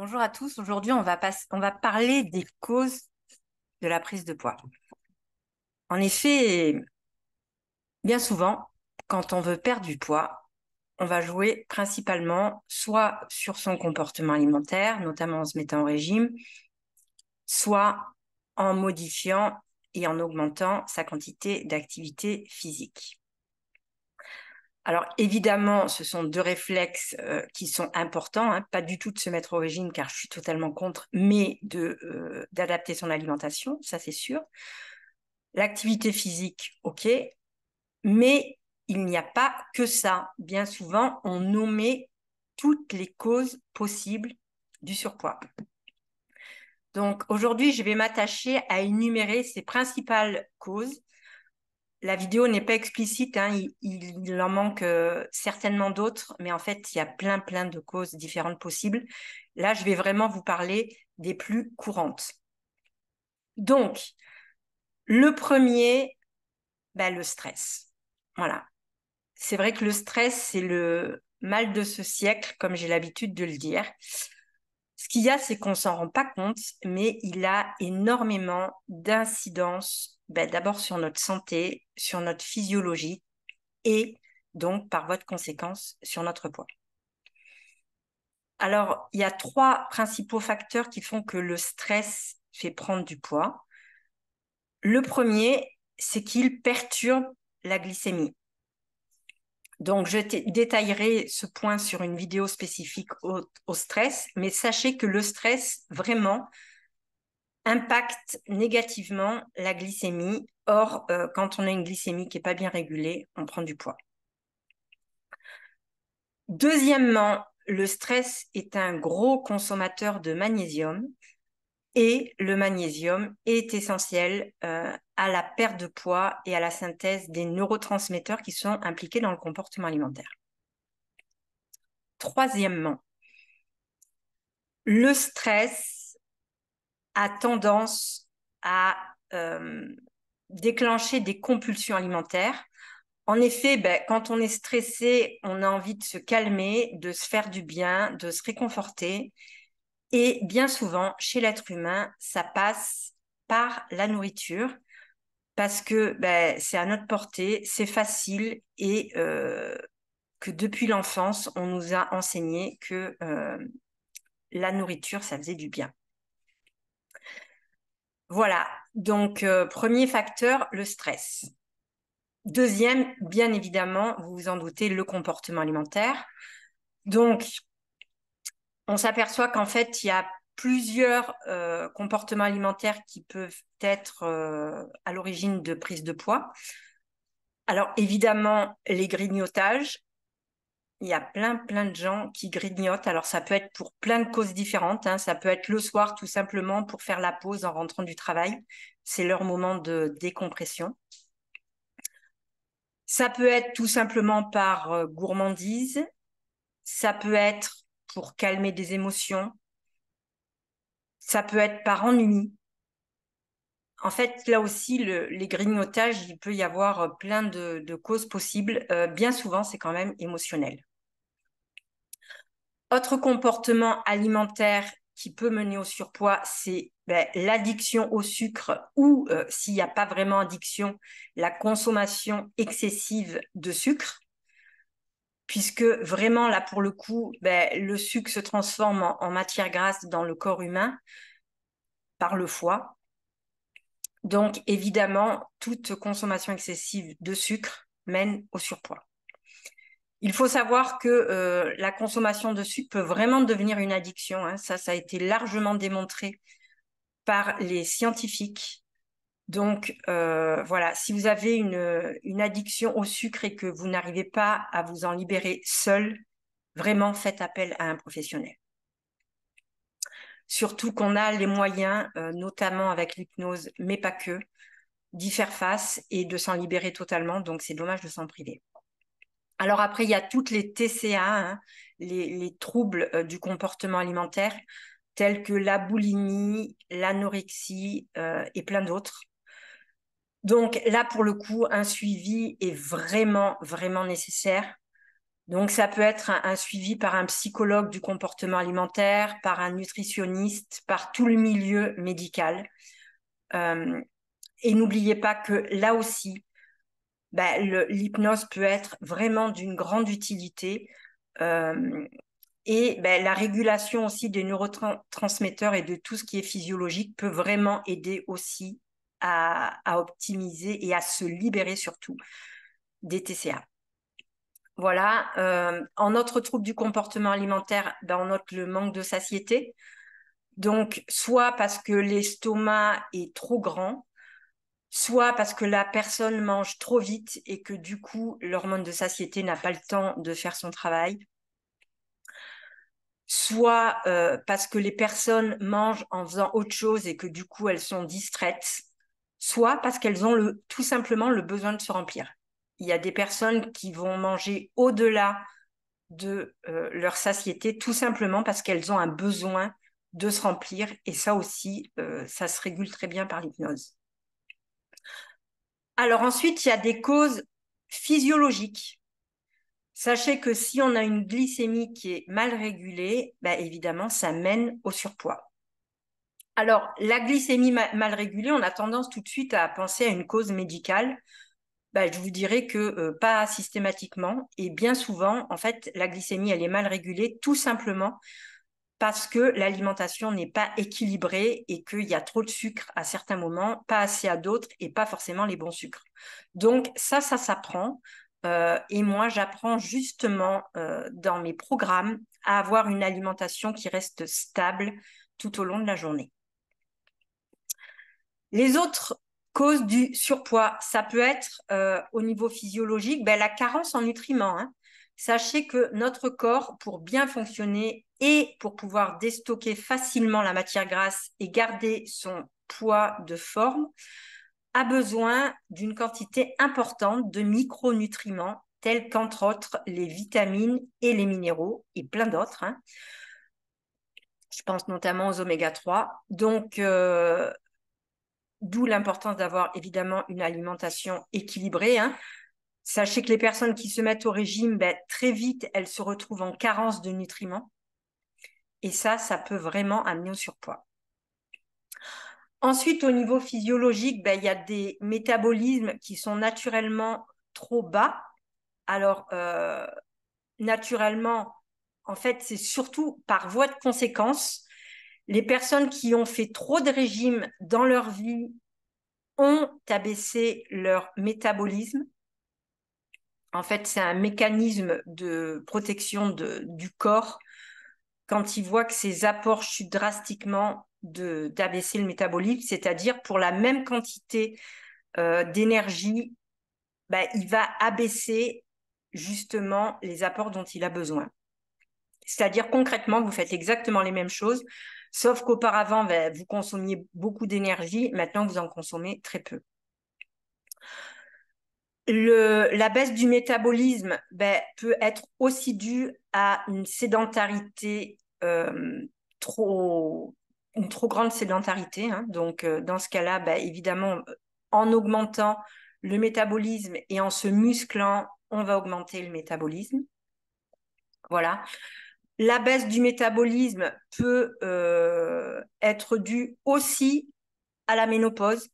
Bonjour à tous. Aujourd'hui, on, va parler des causes de la prise de poids. En effet, bien souvent, quand on veut perdre du poids, on va jouer principalement soit sur son comportement alimentaire, notamment en se mettant en régime, soit en modifiant et en augmentant sa quantité d'activité physique. Alors évidemment, ce sont deux réflexes euh, qui sont importants, hein. pas du tout de se mettre au régime car je suis totalement contre, mais de euh, d'adapter son alimentation, ça c'est sûr. L'activité physique, ok, mais il n'y a pas que ça. Bien souvent, on nomme toutes les causes possibles du surpoids. Donc aujourd'hui, je vais m'attacher à énumérer ces principales causes la vidéo n'est pas explicite, hein. il, en manque euh, certainement d'autres, mais en fait, il y a plein, plein de causes différentes possibles. Là, je vais vraiment vous parler des plus courantes. Donc, le premier, bah, le stress. Voilà. C'est vrai que le stress, c'est le mal de ce siècle, comme j'ai l'habitude de le dire. Ce qu'il y a, c'est qu'on s'en rend pas compte, mais il a énormément d'incidences ben, d'abord sur notre santé, sur notre physiologie et donc par voie de conséquence sur notre poids. Alors, il y a trois principaux facteurs qui font que le stress fait prendre du poids. Le premier, c'est qu'il perturbe la glycémie. Donc, je détaillerai ce point sur une vidéo spécifique au, stress, mais sachez que le stress, vraiment, impacte négativement la glycémie. Or, euh, quand on a une glycémie qui n'est pas bien régulée, on prend du poids. Deuxièmement, le stress est un gros consommateur de magnésium et le magnésium est essentiel euh, à la perte de poids et à la synthèse des neurotransmetteurs qui sont impliqués dans le comportement alimentaire. Troisièmement, le stress a tendance à euh, déclencher des compulsions alimentaires. En effet, ben, quand on est stressé, on a envie de se calmer, de se faire du bien, de se réconforter. Et bien souvent, chez l'être humain, ça passe par la nourriture parce que ben, c'est à notre portée, c'est facile et euh, que depuis l'enfance, on nous a enseigné que euh, la nourriture, ça faisait du bien. Voilà, donc euh, premier facteur, le stress. Deuxième, bien évidemment, vous vous en doutez, le comportement alimentaire. Donc, on s'aperçoit qu'en fait, il y a plusieurs euh, comportements alimentaires qui peuvent être euh, à l'origine de prise de poids. Alors évidemment, les grignotages, il y a plein, plein de gens qui grignotent. Alors, ça peut être pour plein de causes différentes. Hein. Ça peut être le soir, tout simplement, pour faire la pause en rentrant du travail. C'est leur moment de décompression. Ça peut être tout simplement par euh, gourmandise. Ça peut être pour calmer des émotions. Ça peut être par ennui. En fait, là aussi, les grignotages, il peut y avoir euh, plein de, causes possibles. Euh, bien souvent, c'est quand même émotionnel. Autre comportement alimentaire qui peut mener au surpoids, c'est ben, l'addiction au sucre ou, euh, s'il n'y a pas vraiment addiction, la consommation excessive de sucre. Puisque vraiment, là, pour le coup, ben, le sucre se transforme en matière grasse dans le corps humain par le foie. Donc, évidemment, toute consommation excessive de sucre mène au surpoids. Il faut savoir que euh, la consommation de sucre peut vraiment devenir une addiction. Hein. Ça, ça a été largement démontré par les scientifiques. Donc euh, voilà, si vous avez une, une, addiction au sucre et que vous n'arrivez pas à vous en libérer seul, vraiment faites appel à un professionnel. Surtout qu'on a les moyens, euh, notamment avec l'hypnose, mais pas que, d'y faire face et de s'en libérer totalement. Donc c'est dommage de s'en priver. Alors après, il y a toutes les TCA, hein, les, troubles euh, du comportement alimentaire, tels que la boulimie, l'anorexie euh, et plein d'autres. Donc là, pour le coup, un suivi est vraiment, vraiment nécessaire. Donc ça peut être un, suivi par un psychologue du comportement alimentaire, par un nutritionniste, par tout le milieu médical. Euh, et n'oubliez pas que là aussi, bah, l'hypnose peut être vraiment d'une grande utilité. Euh, et bah, la régulation aussi des neurotransmetteurs et de tout ce qui est physiologique peut vraiment aider aussi à, optimiser et à se libérer surtout des TCA. Voilà. Euh, en autre trouble du comportement alimentaire, ben on note le manque de satiété. Donc, soit parce que l'estomac est trop grand, soit parce que la personne mange trop vite et que du coup l'hormone de satiété n'a pas le temps de faire son travail, soit euh, parce que les personnes mangent en faisant autre chose et que du coup elles sont distraites, soit parce qu'elles ont le, tout simplement le besoin de se remplir. Il y a des personnes qui vont manger au-delà de euh, leur satiété tout simplement parce qu'elles ont un besoin de se remplir et ça aussi, euh, ça se régule très bien par l'hypnose. Alors ensuite, il y a des causes physiologiques. Sachez que si on a une glycémie qui est mal régulée, bah, évidemment, ça mène au surpoids. Alors, la glycémie mal régulée, on a tendance tout de suite à penser à une cause médicale. Bah, je vous dirais que euh, pas systématiquement et bien souvent, en fait, la glycémie, elle est mal régulée tout simplement parce que l'alimentation n'est pas équilibrée et qu'il y a trop de sucre à certains moments, pas assez à d'autres et pas forcément les bons sucres. Donc ça, ça s'apprend. Euh, et moi, j'apprends justement euh, dans mes programmes à avoir une alimentation qui reste stable tout au long de la journée. Les autres causes du surpoids, ça peut être euh, au niveau physiologique ben, la carence en nutriments. Hein. Sachez que notre corps, pour bien fonctionner et pour pouvoir déstocker facilement la matière grasse et garder son poids de forme, a besoin d'une quantité importante de micronutriments tels qu'entre autres les vitamines et les minéraux et plein d'autres. Hein. Je pense notamment aux oméga 3. Donc, euh, d'où l'importance d'avoir évidemment une alimentation équilibrée. Hein. Sachez que les personnes qui se mettent au régime, ben, très vite, elles se retrouvent en carence de nutriments. Et ça, ça peut vraiment amener au surpoids. Ensuite, au niveau physiologique, ben, il y a des métabolismes qui sont naturellement trop bas. Alors, euh, naturellement, en fait, c'est surtout par voie de conséquence. Les personnes qui ont fait trop de régimes dans leur vie ont abaissé leur métabolisme en fait, c'est un mécanisme de protection du corps quand il voit que ses apports chutent drastiquement d'abaisser le métabolisme, c'est-à-dire pour la même quantité euh, d'énergie, bah, il va abaisser justement les apports dont il a besoin. C'est-à-dire concrètement, vous faites exactement les mêmes choses, sauf qu'auparavant, bah, vous consommiez beaucoup d'énergie, maintenant vous en consommez très peu la baisse du métabolisme ben, peut être aussi due à une sédentarité euh, trop, une trop grande sédentarité. Hein. Donc, euh, dans ce cas-là, ben, évidemment, en augmentant le métabolisme et en se musclant, on va augmenter le métabolisme. Voilà. La baisse du métabolisme peut euh, être due aussi à la ménopause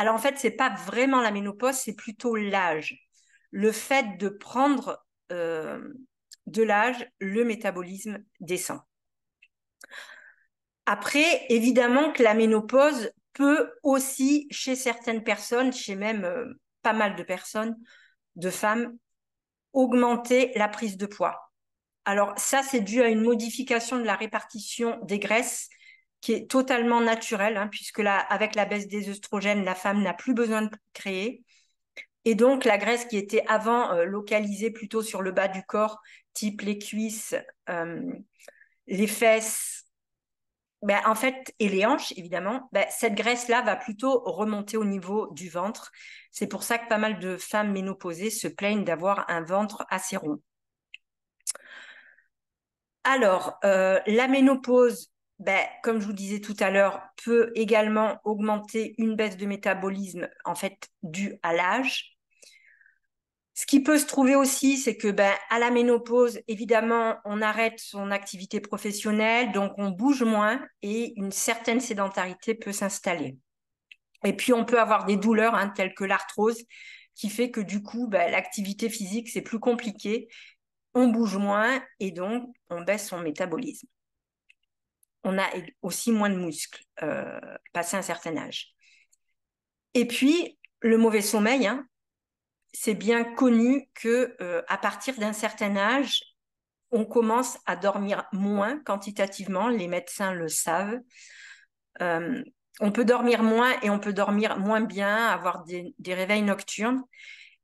alors en fait, c'est pas vraiment la ménopause, c'est plutôt l'âge. Le fait de prendre euh, de l'âge, le métabolisme descend. Après, évidemment que la ménopause peut aussi, chez certaines personnes, chez même euh, pas mal de personnes, de femmes, augmenter la prise de poids. Alors ça, c'est dû à une modification de la répartition des graisses qui est totalement naturelle, hein, puisque là, avec la baisse des oestrogènes, la femme n'a plus besoin de créer. Et donc, la graisse qui était avant euh, localisée plutôt sur le bas du corps, type les cuisses, euh, les fesses, ben, en fait, et les hanches, évidemment, ben, cette graisse-là va plutôt remonter au niveau du ventre. C'est pour ça que pas mal de femmes ménopausées se plaignent d'avoir un ventre assez rond. Alors, euh, la ménopause ben, comme je vous disais tout à l'heure, peut également augmenter une baisse de métabolisme en fait due à l'âge. Ce qui peut se trouver aussi, c'est que ben, à la ménopause, évidemment, on arrête son activité professionnelle, donc on bouge moins et une certaine sédentarité peut s'installer. Et puis on peut avoir des douleurs hein, telles que l'arthrose, qui fait que du coup, ben, l'activité physique, c'est plus compliqué, on bouge moins et donc on baisse son métabolisme on a aussi moins de muscles euh, passé un certain âge. Et puis, le mauvais sommeil, hein, c'est bien connu que euh, à partir d'un certain âge, on commence à dormir moins quantitativement, les médecins le savent. Euh, on peut dormir moins et on peut dormir moins bien, avoir des réveils nocturnes.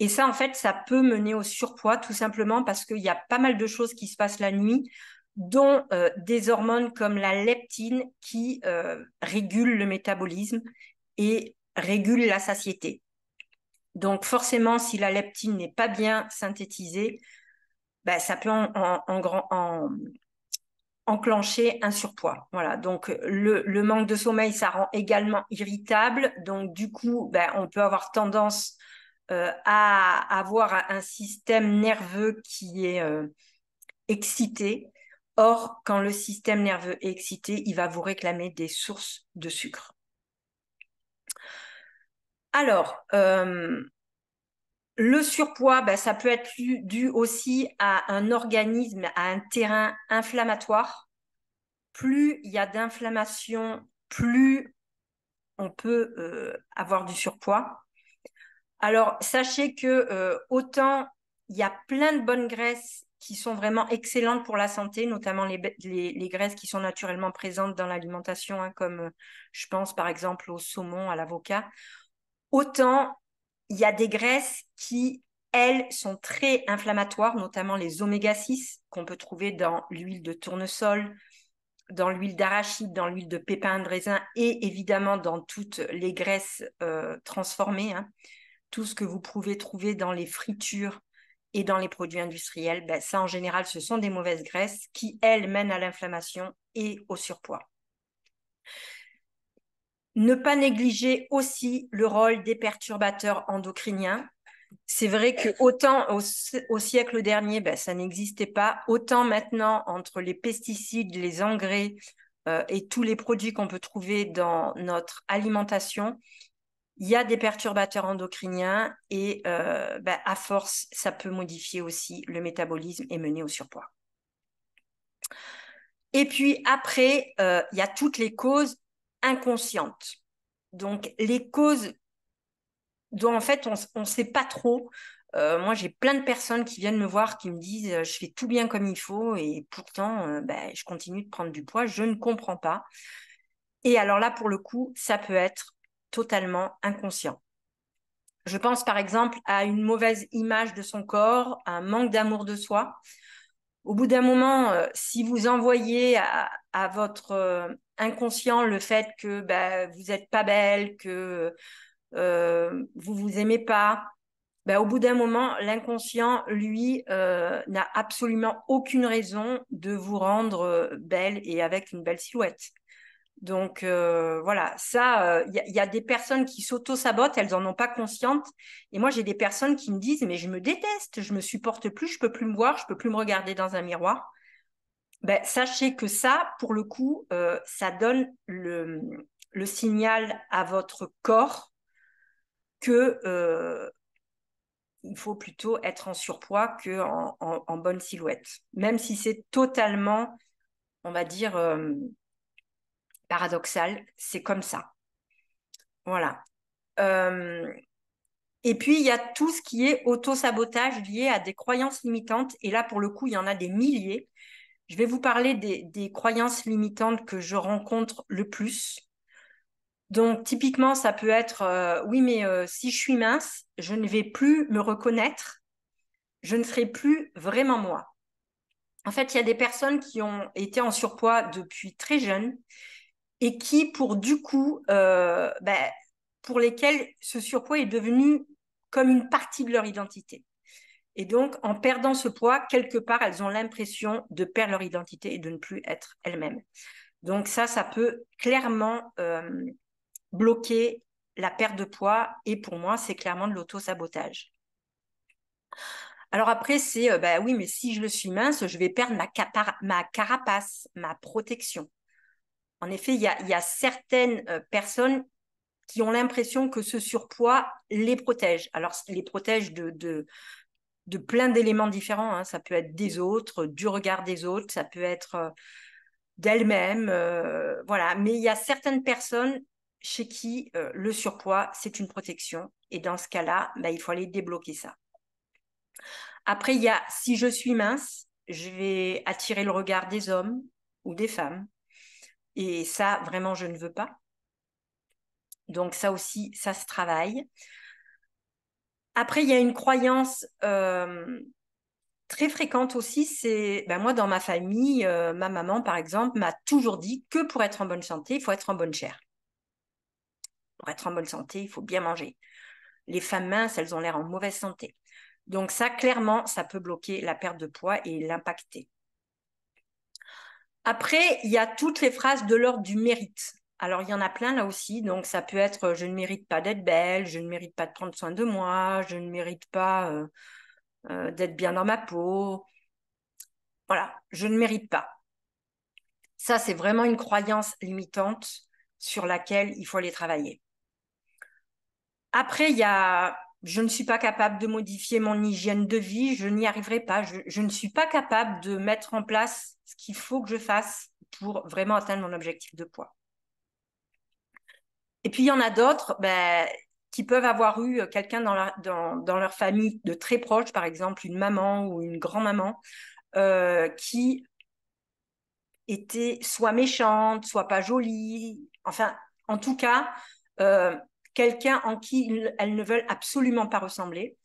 Et ça, en fait, ça peut mener au surpoids, tout simplement parce qu'il y a pas mal de choses qui se passent la nuit dont euh, des hormones comme la leptine qui euh, régule le métabolisme et régule la satiété. Donc forcément, si la leptine n'est pas bien synthétisée, bah, ça peut enclencher un surpoids. Donc le, manque de sommeil, ça rend également irritable. Donc du coup, bah, on peut avoir tendance euh, à avoir un système nerveux qui est excité Or, quand le système nerveux est excité, il va vous réclamer des sources de sucre. Alors, euh, le surpoids, ben, ça peut être dû aussi à un organisme, à un terrain inflammatoire. Plus il y a d'inflammation, plus on peut euh, avoir du surpoids. Alors, sachez que euh, autant il y a plein de bonnes graisses qui sont vraiment excellentes pour la santé, notamment les, graisses qui sont naturellement présentes dans l'alimentation, hein, comme euh, je pense par exemple au saumon, à l'avocat. Autant il y a des graisses qui, elles, sont très inflammatoires, notamment les oméga 6 qu'on peut trouver dans l'huile de tournesol, dans l'huile d'arachide, dans l'huile de pépins de raisin et évidemment dans toutes les graisses euh, transformées. Hein. Tout ce que vous pouvez trouver dans les fritures, et dans les produits industriels, ben, ça en général, ce sont des mauvaises graisses qui, elles, mènent à l'inflammation et au surpoids. Ne pas négliger aussi le rôle des perturbateurs endocriniens. C'est vrai que autant au, siècle dernier, ben, ça n'existait pas, autant maintenant, entre les pesticides, les engrais euh, et tous les produits qu'on peut trouver dans notre alimentation, il y a des perturbateurs endocriniens et euh, bah, à force, ça peut modifier aussi le métabolisme et mener au surpoids. Et puis après, euh, il y a toutes les causes inconscientes. Donc les causes dont en fait on ne sait pas trop. Euh, moi, j'ai plein de personnes qui viennent me voir qui me disent je fais tout bien comme il faut et pourtant bah, je continue de prendre du poids, je ne comprends pas. Et alors là, pour le coup, ça peut être totalement inconscient. Je pense par exemple à une mauvaise image de son corps, à un manque d'amour de soi. Au bout d'un moment, euh, si vous envoyez à, votre euh, inconscient le fait que bah, vous n'êtes pas belle, que vous euh, vous vous aimez pas, bah, au bout d'un moment, l'inconscient, lui, n'a absolument aucune raison de vous rendre belle et avec une belle silhouette. Donc euh, voilà, ça, il euh, y, a des personnes qui s'auto-sabotent, elles n'en ont pas conscience. Et moi, j'ai des personnes qui me disent, mais je me déteste, je me supporte plus, je peux plus me voir, je peux plus me regarder dans un miroir. Ben, sachez que ça, pour le coup, euh, ça donne le, signal à votre corps que il faut plutôt être en surpoids que en bonne silhouette, même si c'est totalement, on va dire, paradoxal, c'est comme ça. Voilà. Euh, et puis, il y a tout ce qui est auto-sabotage lié à des croyances limitantes. Et là, pour le coup, il y en a des milliers. Je vais vous parler des, croyances limitantes que je rencontre le plus. Donc, typiquement, ça peut être, euh, oui, mais euh, si je suis mince, je ne vais plus me reconnaître, je ne serai plus vraiment moi. En fait, il y a des personnes qui ont été en surpoids depuis très jeune et qui, pour du coup, euh, ben, pour lesquels ce surpoids est devenu comme une partie de leur identité. Et donc, en perdant ce poids, quelque part, elles ont l'impression de perdre leur identité et de ne plus être elles-mêmes. Donc ça, ça peut clairement euh, bloquer la perte de poids. Et pour moi, c'est clairement de l'auto-sabotage. Alors après, c'est, bah oui, mais si je le suis mince, je vais perdre ma, ma carapace, ma protection. En effet, il y a, certaines euh, personnes qui ont l'impression que ce surpoids les protège. Alors, les protège de, de, plein d'éléments différents. Hein. Ça peut être des autres, du regard des autres, ça peut être euh, d'elles-mêmes. Euh, voilà. Mais il y a certaines personnes chez qui le surpoids, c'est une protection. Et dans ce cas-là, bah, il faut aller débloquer ça. Après, il y a si je suis mince, je vais attirer le regard des hommes ou des femmes. Et ça, vraiment, je ne veux pas. Donc ça aussi, ça se travaille. Après, il y a une croyance euh, très fréquente aussi, c'est ben, moi dans ma famille, euh, ma maman par exemple m'a toujours dit que pour être en bonne santé, il faut être en bonne chair. Pour être en bonne santé, il faut bien manger. Les femmes minces, elles ont l'air en mauvaise santé. Donc ça, clairement, ça peut bloquer la perte de poids et l'impacter. Après, il y a toutes les phrases de l'ordre du mérite. Alors, il y en a plein là aussi. Donc, ça peut être euh, je ne mérite pas d'être belle, je ne mérite pas de prendre soin de moi, je ne mérite pas euh, euh, d'être bien dans ma peau. Voilà, je ne mérite pas. Ça, c'est vraiment une croyance limitante sur laquelle il faut aller travailler. Après, il y a je ne suis pas capable de modifier mon hygiène de vie, je n'y arriverai pas, je, ne suis pas capable de mettre en place ce qu'il faut que je fasse pour vraiment atteindre mon objectif de poids. Et puis il y en a d'autres ben, qui peuvent avoir eu euh, quelqu'un dans, dans, leur famille de très proche, par exemple une maman ou une grand-maman, euh, qui était soit méchante, soit pas jolie, enfin en tout cas, euh, quelqu'un en qui elles ne veulent absolument pas ressembler.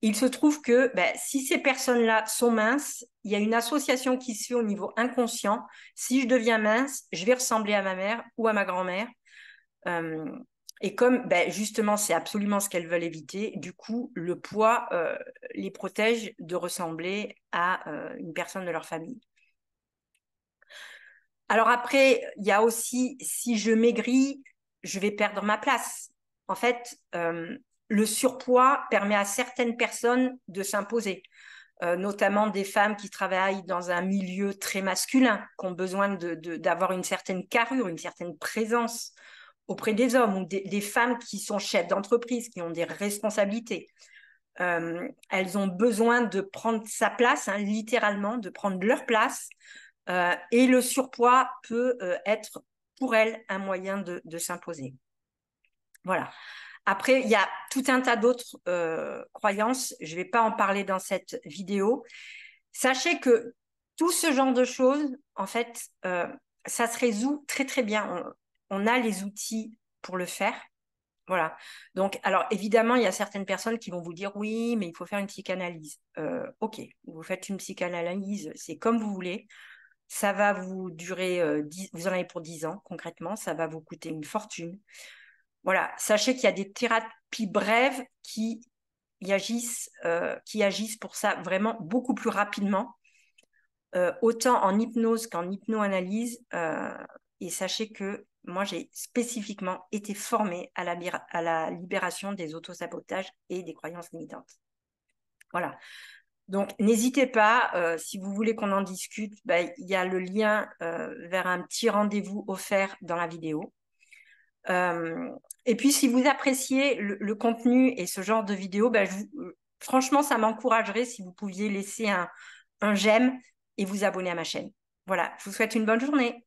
Il se trouve que ben, si ces personnes-là sont minces, il y a une association qui se fait au niveau inconscient. Si je deviens mince, je vais ressembler à ma mère ou à ma grand-mère. Euh, et comme ben, justement, c'est absolument ce qu'elles veulent éviter, du coup, le poids euh, les protège de ressembler à euh, une personne de leur famille. Alors après, il y a aussi, si je maigris, je vais perdre ma place en fait, euh, le surpoids permet à certaines personnes de s'imposer, euh, notamment des femmes qui travaillent dans un milieu très masculin, qui ont besoin d'avoir une certaine carrure, une certaine présence auprès des hommes, ou des, femmes qui sont chefs d'entreprise, qui ont des responsabilités. Euh, elles ont besoin de prendre sa place, hein, littéralement, de prendre leur place. et le surpoids peut être pour elles un moyen de s'imposer. Voilà. Après, il y a tout un tas d'autres euh, croyances. Je ne vais pas en parler dans cette vidéo. Sachez que tout ce genre de choses, en fait, euh, ça se résout très très bien. On, a les outils pour le faire. Voilà. Donc, alors évidemment, il y a certaines personnes qui vont vous dire oui, mais il faut faire une psychanalyse. Euh, ok, vous faites une psychanalyse, c'est comme vous voulez. Ça va vous durer, vous en avez pour 10 ans concrètement, ça va vous coûter une fortune. Voilà, sachez qu'il y a des thérapies brèves qui agissent, euh, qui agissent pour ça vraiment beaucoup plus rapidement, euh, autant en hypnose qu'en hypnoanalyse. Euh, et sachez que moi, j'ai spécifiquement été formée à la, libération des autosabotages et des croyances limitantes. Voilà. Donc, n'hésitez pas, si vous voulez qu'on en discute, bah, il y a le lien vers un petit rendez-vous offert dans la vidéo et puis, si vous appréciez le, contenu et ce genre de vidéo, bah, euh, franchement, ça m'encouragerait si vous pouviez laisser un, un j'aime et vous abonner à ma chaîne. Voilà, je vous souhaite une bonne journée.